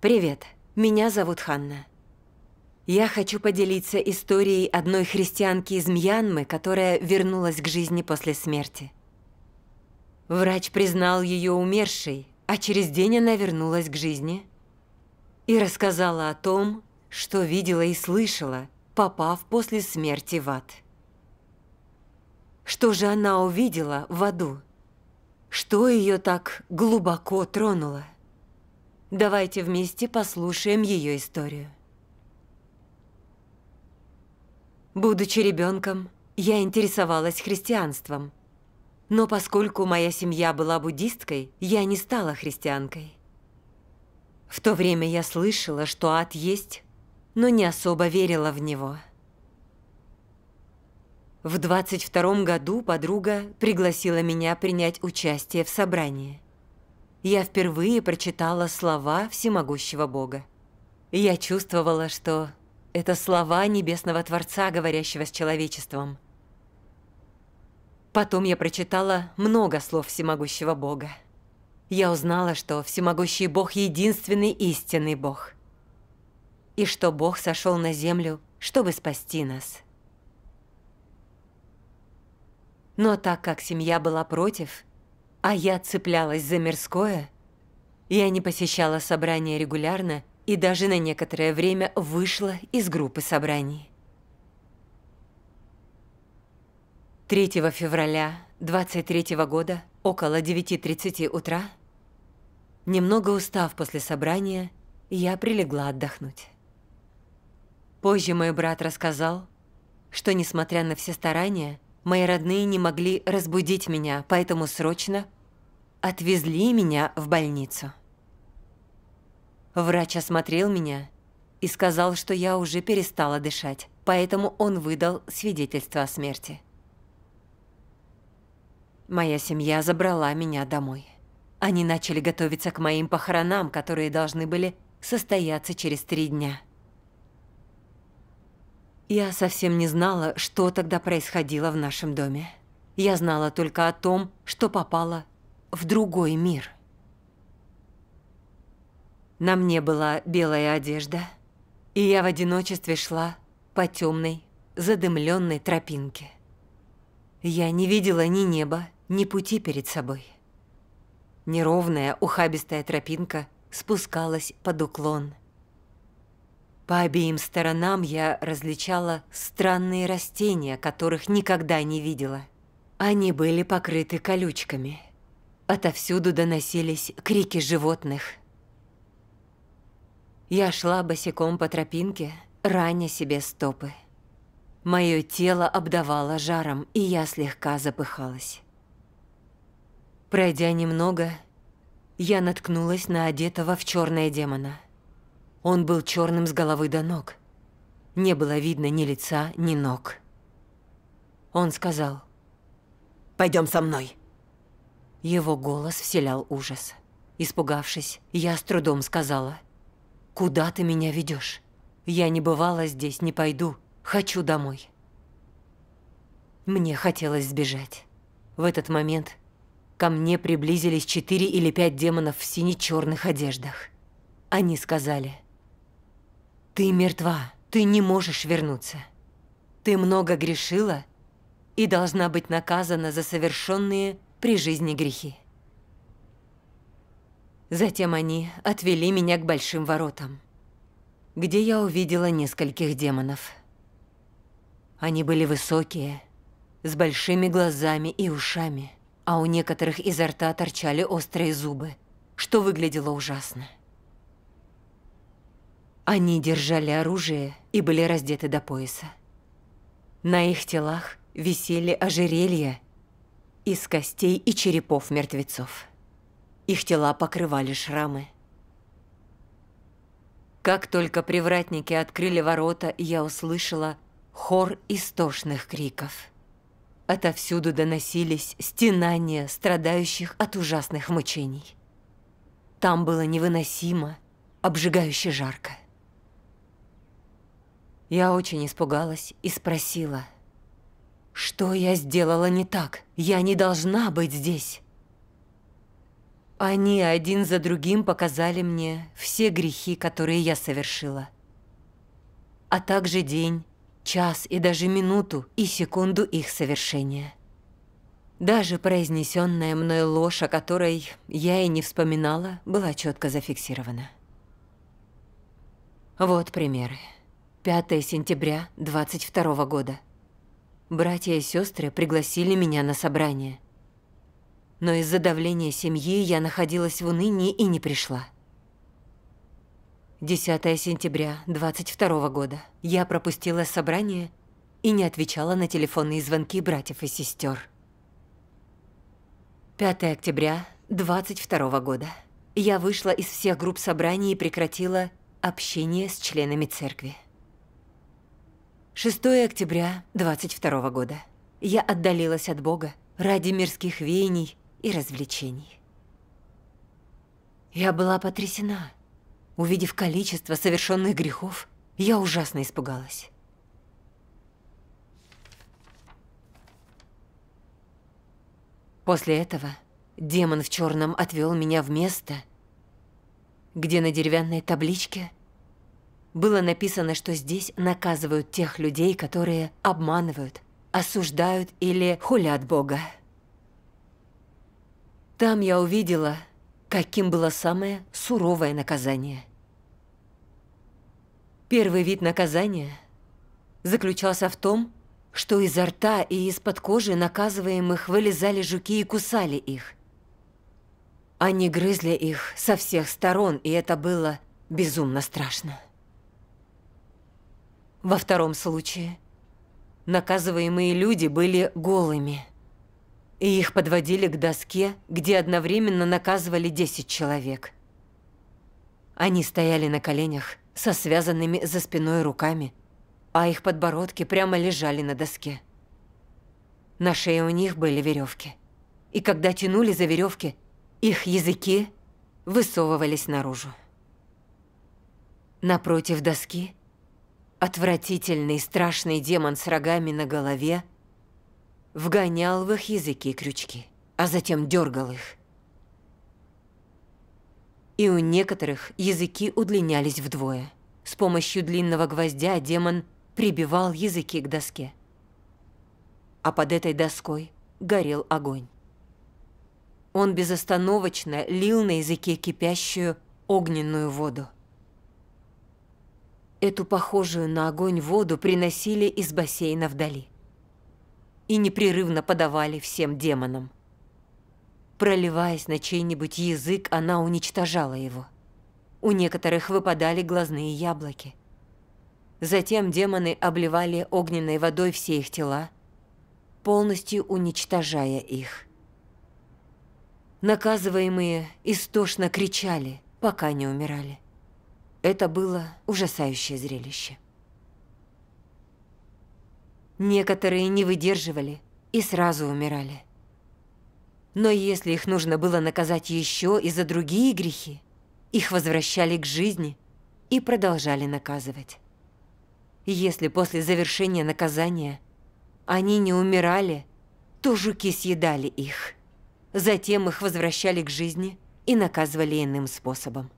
Привет, меня зовут Ханна. Я хочу поделиться историей одной христианки из Мьянмы, которая вернулась к жизни после смерти. Врач признал ее умершей, а через день она вернулась к жизни и рассказала о том, что видела и слышала, попав после смерти в ад. Что же она увидела в аду? Что ее так глубоко тронуло? Давайте вместе послушаем ее историю. Будучи ребенком, я интересовалась христианством. Но поскольку моя семья была буддисткой, я не стала христианкой. В то время я слышала, что ад есть, но не особо верила в него. В 22 году подруга пригласила меня принять участие в собрании – я впервые прочитала слова всемогущего Бога. Я чувствовала, что это слова Небесного Творца, говорящего с человечеством. Потом я прочитала много слов всемогущего Бога. Я узнала, что всемогущий Бог – единственный истинный Бог. И что Бог сошел на землю, чтобы спасти нас. Но так как семья была против – а я цеплялась за мирское. Я не посещала собрания регулярно и даже на некоторое время вышла из группы собраний. 3 февраля 23 года, около 9.30 утра, немного устав после собрания, я прилегла отдохнуть. Позже мой брат рассказал, что, несмотря на все старания, Мои родные не могли разбудить меня, поэтому срочно отвезли меня в больницу. Врач осмотрел меня и сказал, что я уже перестала дышать, поэтому он выдал свидетельство о смерти. Моя семья забрала меня домой. Они начали готовиться к моим похоронам, которые должны были состояться через три дня. Я совсем не знала, что тогда происходило в нашем доме. Я знала только о том, что попала в другой мир. На мне была белая одежда, и я в одиночестве шла по темной, задымленной тропинке. Я не видела ни неба, ни пути перед собой. Неровная, ухабистая тропинка спускалась под уклон – по обеим сторонам я различала странные растения, которых никогда не видела. Они были покрыты колючками. Отовсюду доносились крики животных. Я шла босиком по тропинке, раня себе стопы. Мое тело обдавало жаром, и я слегка запыхалась. Пройдя немного, я наткнулась на одетого в черное демона – он был черным с головы до ног. Не было видно ни лица, ни ног. Он сказал, «Пойдем со мной». Его голос вселял ужас. Испугавшись, я с трудом сказала, «Куда ты меня ведешь? Я не бывала здесь, не пойду. Хочу домой». Мне хотелось сбежать. В этот момент ко мне приблизились четыре или пять демонов в сине-черных одеждах. Они сказали – ты мертва. Ты не можешь вернуться. Ты много грешила и должна быть наказана за совершенные при жизни грехи. Затем они отвели меня к большим воротам, где я увидела нескольких демонов. Они были высокие, с большими глазами и ушами, а у некоторых изо рта торчали острые зубы, что выглядело ужасно. Они держали оружие и были раздеты до пояса. На их телах висели ожерелья из костей и черепов мертвецов. Их тела покрывали шрамы. Как только привратники открыли ворота, я услышала хор истошных криков. Отовсюду доносились стенания страдающих от ужасных мучений. Там было невыносимо, обжигающе жарко. Я очень испугалась и спросила, что я сделала не так? Я не должна быть здесь. Они один за другим показали мне все грехи, которые я совершила. А также день, час и даже минуту и секунду их совершения. Даже произнесенная мной ложь, о которой я и не вспоминала, была четко зафиксирована. Вот примеры. 5 сентября 22 года. Братья и сестры пригласили меня на собрание. Но из-за давления семьи я находилась в унынии и не пришла. 10 сентября 22 года. Я пропустила собрание и не отвечала на телефонные звонки братьев и сестер. 5 октября 22 года. Я вышла из всех групп собраний и прекратила общение с членами церкви. 6 октября 22 года. Я отдалилась от Бога ради мирских веяний и развлечений. Я была потрясена. Увидев количество совершенных грехов, я ужасно испугалась. После этого демон в черном отвел меня в место, где на деревянной табличке было написано, что здесь наказывают тех людей, которые обманывают, осуждают или хулят Бога. Там я увидела, каким было самое суровое наказание. Первый вид наказания заключался в том, что изо рта и из-под кожи наказываемых вылезали жуки и кусали их. Они грызли их со всех сторон, и это было безумно страшно. Во втором случае наказываемые люди были голыми, и их подводили к доске, где одновременно наказывали 10 человек. Они стояли на коленях со связанными за спиной руками, а их подбородки прямо лежали на доске. На шее у них были веревки, и когда тянули за веревки, их языки высовывались наружу. Напротив доски – Отвратительный страшный демон с рогами на голове вгонял в их языки крючки, а затем дергал их. И у некоторых языки удлинялись вдвое. С помощью длинного гвоздя демон прибивал языки к доске. А под этой доской горел огонь. Он безостановочно лил на языке кипящую огненную воду. Эту похожую на огонь воду приносили из бассейна вдали и непрерывно подавали всем демонам. Проливаясь на чей-нибудь язык, она уничтожала его. У некоторых выпадали глазные яблоки. Затем демоны обливали огненной водой все их тела, полностью уничтожая их. Наказываемые истошно кричали, пока не умирали. Это было ужасающее зрелище. Некоторые не выдерживали и сразу умирали. Но если их нужно было наказать еще и за другие грехи, их возвращали к жизни и продолжали наказывать. Если после завершения наказания они не умирали, то жуки съедали их. Затем их возвращали к жизни и наказывали иным способом.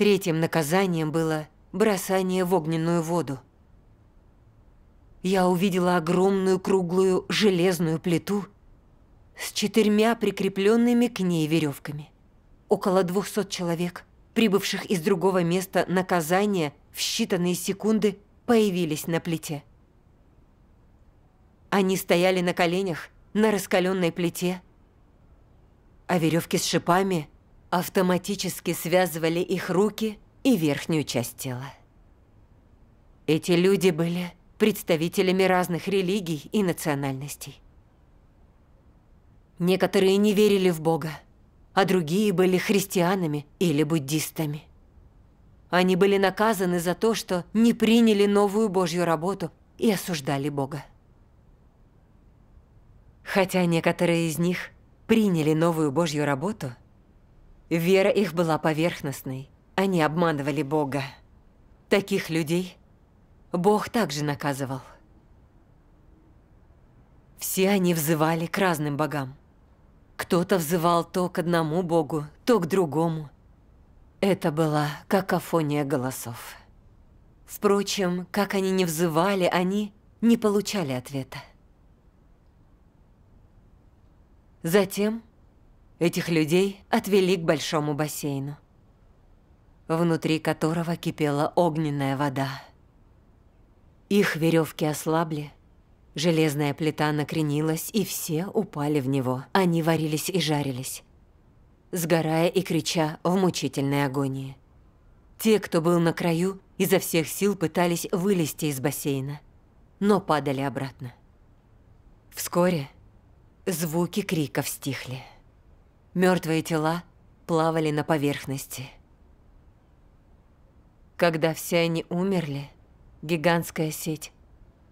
Третьим наказанием было бросание в огненную воду. Я увидела огромную круглую железную плиту с четырьмя прикрепленными к ней веревками. Около двухсот человек, прибывших из другого места наказания, в считанные секунды появились на плите. Они стояли на коленях на раскаленной плите, а веревки с шипами – автоматически связывали их руки и верхнюю часть тела. Эти люди были представителями разных религий и национальностей. Некоторые не верили в Бога, а другие были христианами или буддистами. Они были наказаны за то, что не приняли новую Божью работу и осуждали Бога. Хотя некоторые из них приняли новую Божью работу, Вера их была поверхностной. Они обманывали Бога. Таких людей Бог также наказывал. Все они взывали к разным богам. Кто-то взывал то к одному богу, то к другому. Это была какофония голосов. Впрочем, как они не взывали, они не получали ответа. Затем Этих людей отвели к большому бассейну, внутри которого кипела огненная вода. Их веревки ослабли, железная плита накренилась, и все упали в него. Они варились и жарились, сгорая и крича в мучительной агонии. Те, кто был на краю, изо всех сил пытались вылезти из бассейна, но падали обратно. Вскоре звуки криков стихли. Мертвые тела плавали на поверхности. Когда все они умерли, гигантская сеть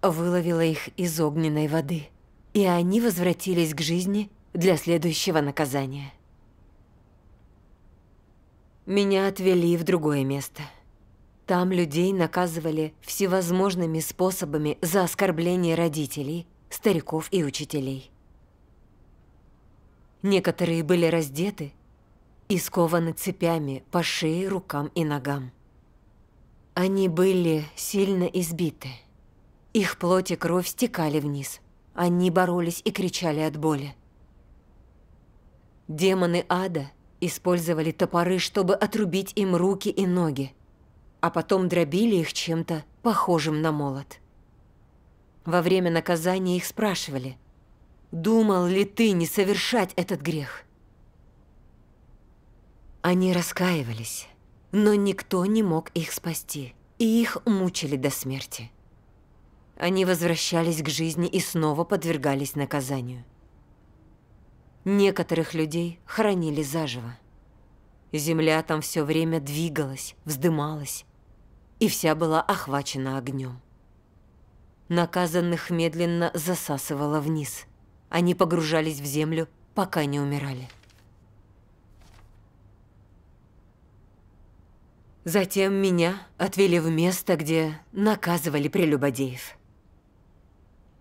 выловила их из огненной воды, и они возвратились к жизни для следующего наказания. Меня отвели в другое место. Там людей наказывали всевозможными способами за оскорбление родителей, стариков и учителей. Некоторые были раздеты и скованы цепями по шее, рукам и ногам. Они были сильно избиты. Их плоть и кровь стекали вниз. Они боролись и кричали от боли. Демоны ада использовали топоры, чтобы отрубить им руки и ноги, а потом дробили их чем-то похожим на молот. Во время наказания их спрашивали – Думал ли ты не совершать этот грех? Они раскаивались, но никто не мог их спасти, и их мучили до смерти. Они возвращались к жизни и снова подвергались наказанию. Некоторых людей хоронили заживо. Земля там все время двигалась, вздымалась, и вся была охвачена огнем. Наказанных медленно засасывала вниз. Они погружались в землю, пока не умирали. Затем меня отвели в место, где наказывали прелюбодеев.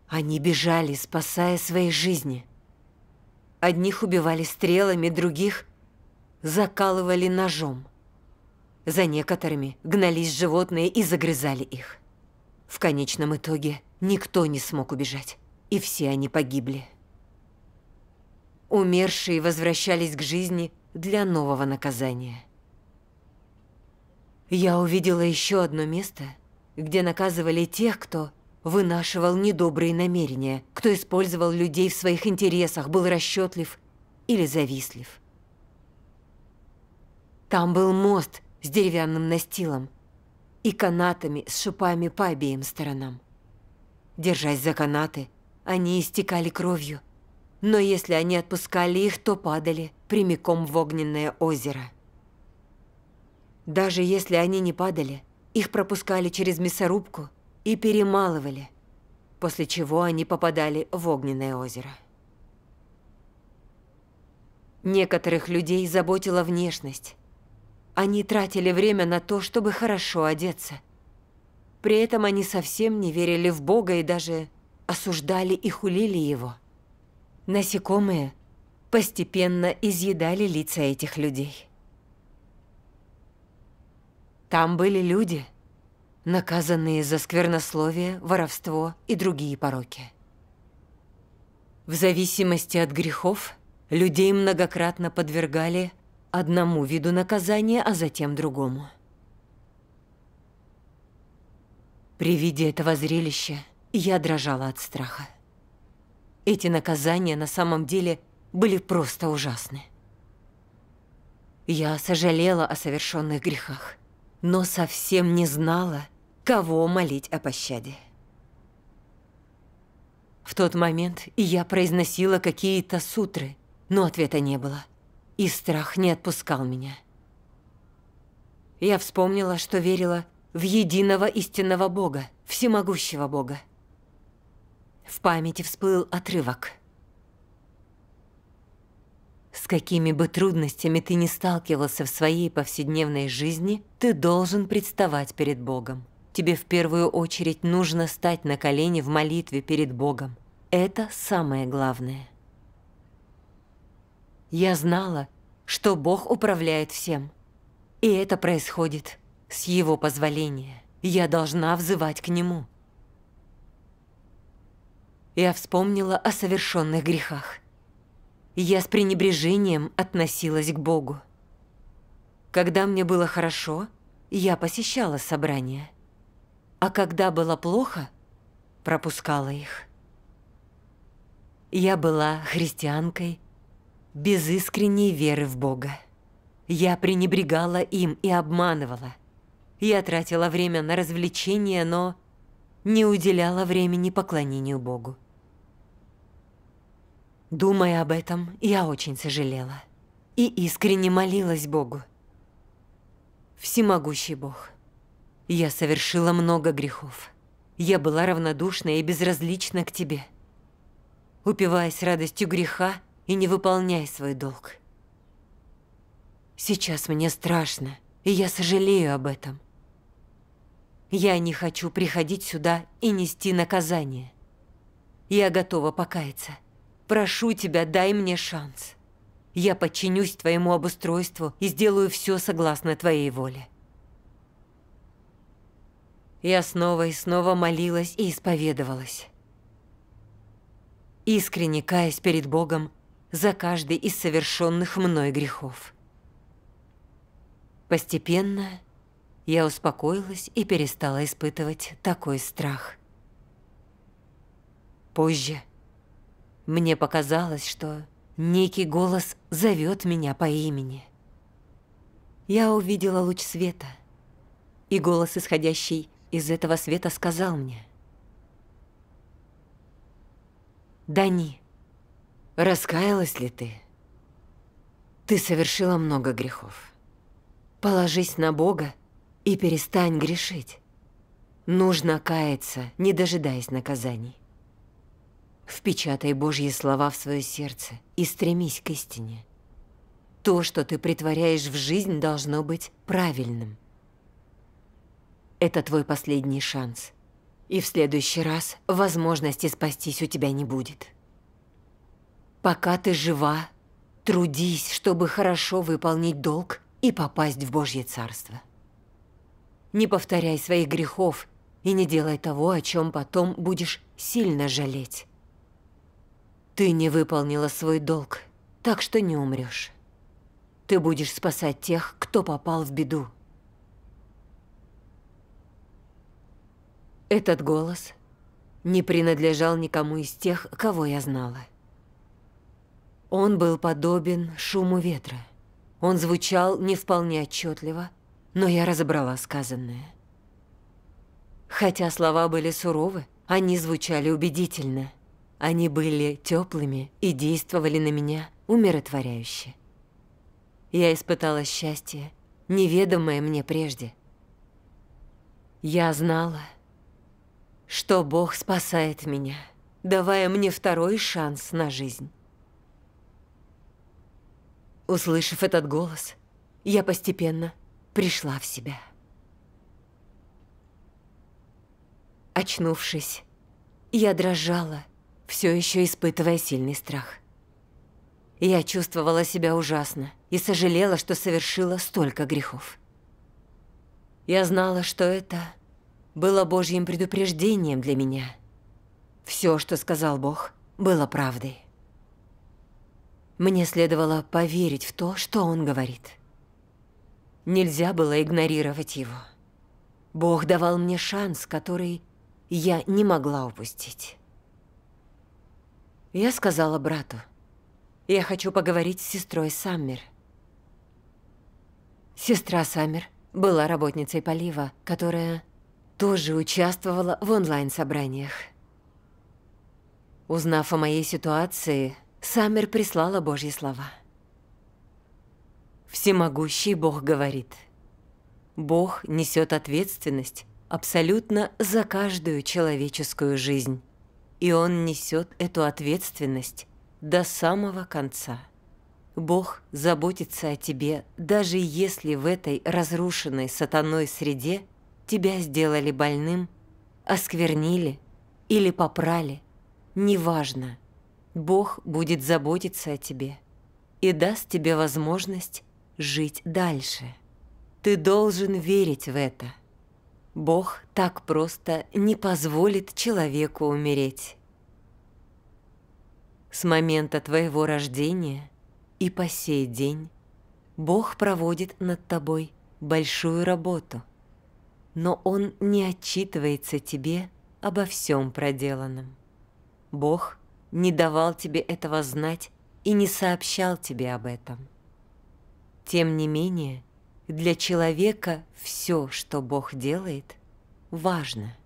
Они бежали, спасая свои жизни. Одних убивали стрелами, других закалывали ножом. За некоторыми гнались животные и загрызали их. В конечном итоге никто не смог убежать, и все они погибли. Умершие возвращались к жизни для нового наказания. Я увидела еще одно место, где наказывали тех, кто вынашивал недобрые намерения, кто использовал людей в своих интересах, был расчетлив или завистлив. Там был мост с деревянным настилом и канатами с шипами по обеим сторонам. Держась за канаты, они истекали кровью но если они отпускали их, то падали прямиком в огненное озеро. Даже если они не падали, их пропускали через мясорубку и перемалывали, после чего они попадали в огненное озеро. Некоторых людей заботила внешность. Они тратили время на то, чтобы хорошо одеться. При этом они совсем не верили в Бога и даже осуждали и хулили его – Насекомые постепенно изъедали лица этих людей. Там были люди, наказанные за сквернословие, воровство и другие пороки. В зависимости от грехов, людей многократно подвергали одному виду наказания, а затем другому. При виде этого зрелища я дрожала от страха. Эти наказания на самом деле были просто ужасны. Я сожалела о совершенных грехах, но совсем не знала, кого молить о пощаде. В тот момент я произносила какие-то сутры, но ответа не было, и страх не отпускал меня. Я вспомнила, что верила в единого истинного Бога, всемогущего Бога, в памяти всплыл отрывок. С какими бы трудностями ты ни сталкивался в своей повседневной жизни, ты должен представать перед Богом. Тебе в первую очередь нужно стать на колени в молитве перед Богом. Это самое главное. Я знала, что Бог управляет всем. И это происходит с Его позволения. Я должна взывать к Нему я вспомнила о совершенных грехах. Я с пренебрежением относилась к Богу. Когда мне было хорошо, я посещала собрания. А когда было плохо, пропускала их. Я была христианкой без искренней веры в Бога. Я пренебрегала им и обманывала. Я тратила время на развлечения, но не уделяла времени поклонению Богу. Думая об этом, я очень сожалела. И искренне молилась Богу. Всемогущий Бог. Я совершила много грехов. Я была равнодушна и безразлична к Тебе. Упиваясь радостью греха и не выполняя свой долг. Сейчас мне страшно, и я сожалею об этом. Я не хочу приходить сюда и нести наказание. Я готова покаяться. Прошу тебя, дай мне шанс. Я подчинюсь твоему обустройству и сделаю все согласно твоей воле. Я снова и снова молилась и исповедовалась. Искренне каясь перед Богом за каждый из совершенных мной грехов. Постепенно я успокоилась и перестала испытывать такой страх. Позже мне показалось, что некий голос зовет меня по имени. Я увидела луч света, и голос, исходящий из этого света, сказал мне. «Дани, раскаялась ли ты? Ты совершила много грехов. Положись на Бога и перестань грешить. Нужно каяться, не дожидаясь наказаний. Впечатай Божьи слова в свое сердце и стремись к истине. То, что ты притворяешь в жизнь, должно быть правильным. Это твой последний шанс. И в следующий раз возможности спастись у тебя не будет. Пока ты жива, трудись, чтобы хорошо выполнить долг и попасть в Божье Царство. Не повторяй своих грехов и не делай того, о чем потом будешь сильно жалеть. Ты не выполнила свой долг, так что не умрешь. Ты будешь спасать тех, кто попал в беду. Этот голос не принадлежал никому из тех, кого я знала. Он был подобен шуму ветра. Он звучал не вполне отчетливо, но я разобрала сказанное. Хотя слова были суровы, они звучали убедительно – они были теплыми и действовали на меня умиротворяюще. Я испытала счастье, неведомое мне прежде. Я знала, что Бог спасает меня, давая мне второй шанс на жизнь. Услышав этот голос, я постепенно пришла в себя. Очнувшись, я дрожала, все еще испытывая сильный страх. Я чувствовала себя ужасно и сожалела, что совершила столько грехов. Я знала, что это было Божьим предупреждением для меня. Все, что сказал Бог, было правдой. Мне следовало поверить в то, что Он говорит. Нельзя было игнорировать Его. Бог давал мне шанс, который я не могла упустить. Я сказала брату. Я хочу поговорить с сестрой Саммер. Сестра Саммер была работницей полива, которая тоже участвовала в онлайн-собраниях. Узнав о моей ситуации, Саммер прислала Божьи слова. Всемогущий Бог говорит. Бог несет ответственность абсолютно за каждую человеческую жизнь. И он несет эту ответственность до самого конца. Бог заботится о тебе, даже если в этой разрушенной сатаной среде тебя сделали больным, осквернили или попрали. Неважно, Бог будет заботиться о тебе и даст тебе возможность жить дальше. Ты должен верить в это. Бог так просто не позволит человеку умереть. С момента твоего рождения и по сей день Бог проводит над тобой большую работу, но Он не отчитывается тебе обо всем проделанном. Бог не давал тебе этого знать и не сообщал тебе об этом. Тем не менее, для человека все, что Бог делает, важно.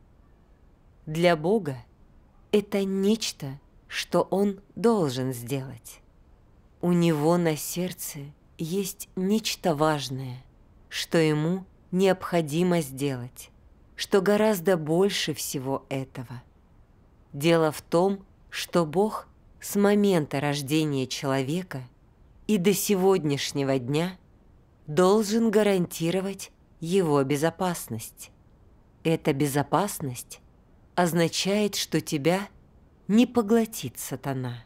Для Бога это нечто, что Он должен сделать. У Него на сердце есть нечто важное, что Ему необходимо сделать, что гораздо больше всего этого. Дело в том, что Бог с момента рождения человека и до сегодняшнего дня – должен гарантировать его безопасность. Эта безопасность означает, что тебя не поглотит сатана.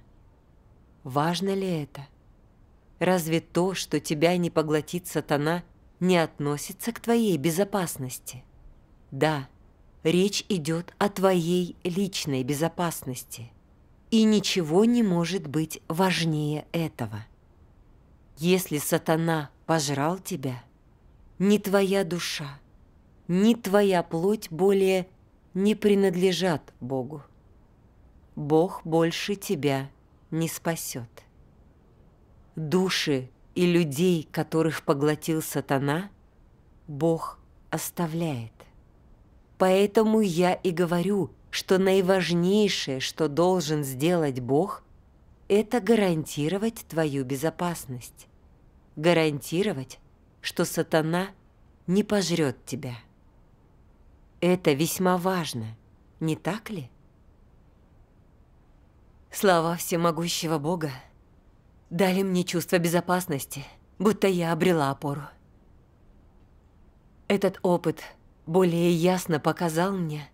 Важно ли это? Разве то, что тебя не поглотит сатана, не относится к твоей безопасности? Да, речь идет о твоей личной безопасности. И ничего не может быть важнее этого. Если сатана пожрал тебя, ни твоя душа, ни твоя плоть более не принадлежат Богу. Бог больше тебя не спасет. Души и людей, которых поглотил сатана, Бог оставляет. Поэтому я и говорю, что наиважнейшее, что должен сделать Бог, это гарантировать твою безопасность. Гарантировать, что сатана не пожрет тебя. Это весьма важно, не так ли? Слова всемогущего Бога дали мне чувство безопасности, будто я обрела опору. Этот опыт более ясно показал мне,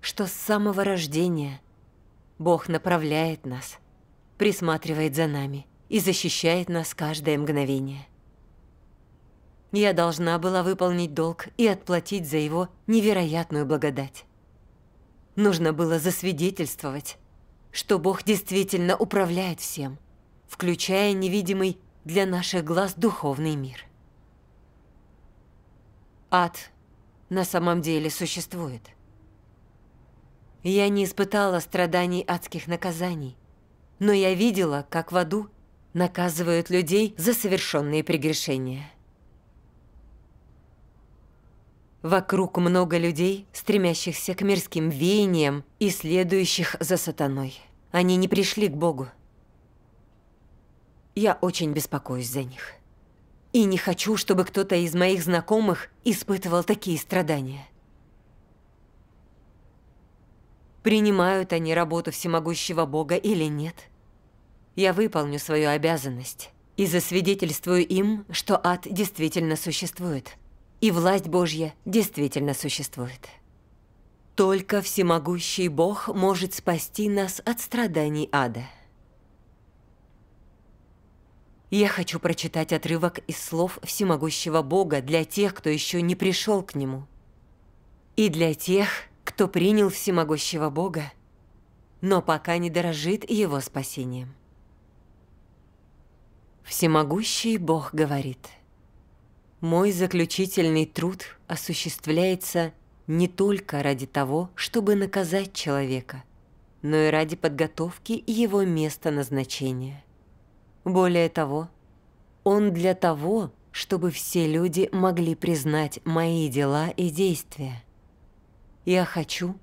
что с самого рождения Бог направляет нас – присматривает за нами и защищает нас каждое мгновение. Я должна была выполнить долг и отплатить за его невероятную благодать. Нужно было засвидетельствовать, что Бог действительно управляет всем, включая невидимый для наших глаз духовный мир. Ад на самом деле существует. Я не испытала страданий адских наказаний, но я видела, как в аду наказывают людей за совершенные прегрешения. Вокруг много людей, стремящихся к мирским веяниям и следующих за сатаной. Они не пришли к Богу. Я очень беспокоюсь за них. И не хочу, чтобы кто-то из моих знакомых испытывал такие страдания. принимают они работу всемогущего Бога или нет. Я выполню свою обязанность и засвидетельствую им, что ад действительно существует, и власть Божья действительно существует. Только всемогущий Бог может спасти нас от страданий ада. Я хочу прочитать отрывок из слов всемогущего Бога для тех, кто еще не пришел к Нему, и для тех, кто принял всемогущего Бога, но пока не дорожит его спасением. Всемогущий Бог говорит, «Мой заключительный труд осуществляется не только ради того, чтобы наказать человека, но и ради подготовки его места назначения. Более того, он для того, чтобы все люди могли признать мои дела и действия, я хочу,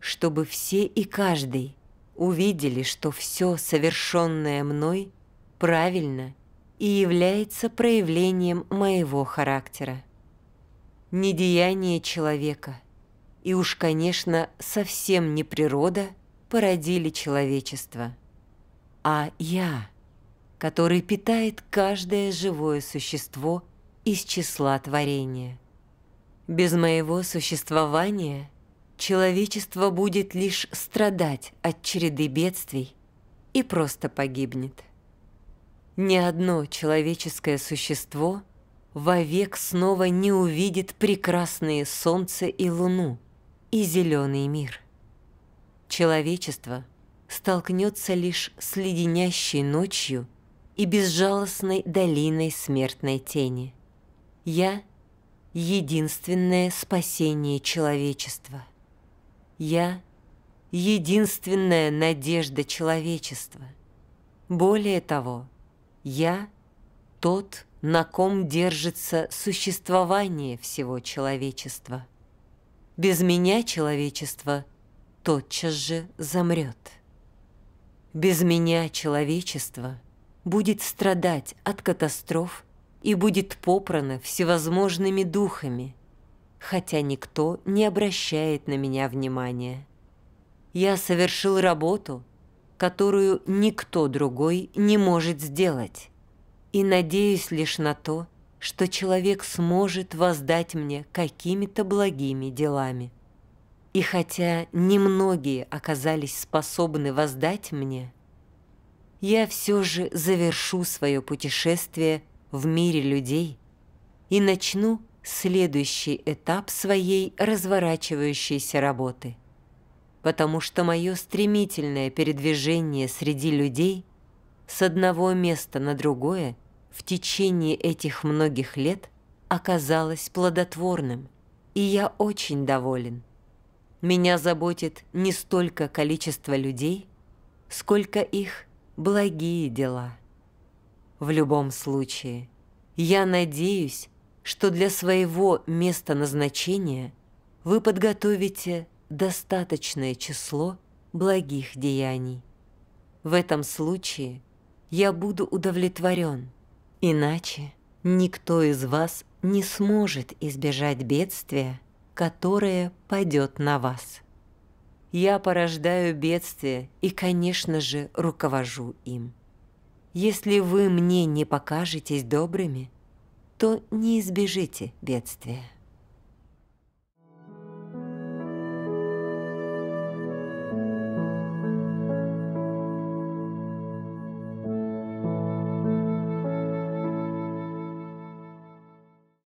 чтобы все и каждый увидели, что все совершенное мной правильно и является проявлением моего характера. Не деяние человека, и уж, конечно, совсем не природа породили человечество, а я, который питает каждое живое существо из числа творения. Без моего существования – человечество будет лишь страдать от череды бедствий и просто погибнет. Ни одно человеческое существо вовек снова не увидит прекрасные солнце и луну и зеленый мир. Человечество столкнется лишь с леденящей ночью и безжалостной долиной смертной тени. Я — единственное спасение человечества. Я — единственная надежда человечества. Более того, я — тот, на ком держится существование всего человечества. Без меня человечество тотчас же замрет. Без меня человечество будет страдать от катастроф и будет попрано всевозможными духами – хотя никто не обращает на меня внимания. Я совершил работу, которую никто другой не может сделать, и надеюсь лишь на то, что человек сможет воздать мне какими-то благими делами. И хотя немногие оказались способны воздать мне, я все же завершу свое путешествие в мире людей и начну следующий этап своей разворачивающейся работы. Потому что мое стремительное передвижение среди людей с одного места на другое в течение этих многих лет оказалось плодотворным, и я очень доволен. Меня заботит не столько количество людей, сколько их благие дела. В любом случае, я надеюсь, что для своего места назначения вы подготовите достаточное число благих деяний. В этом случае я буду удовлетворен, иначе никто из вас не сможет избежать бедствия, которое пойдет на вас. Я порождаю бедствия и, конечно же, руковожу им. Если вы мне не покажетесь добрыми – то не избежите бедствия.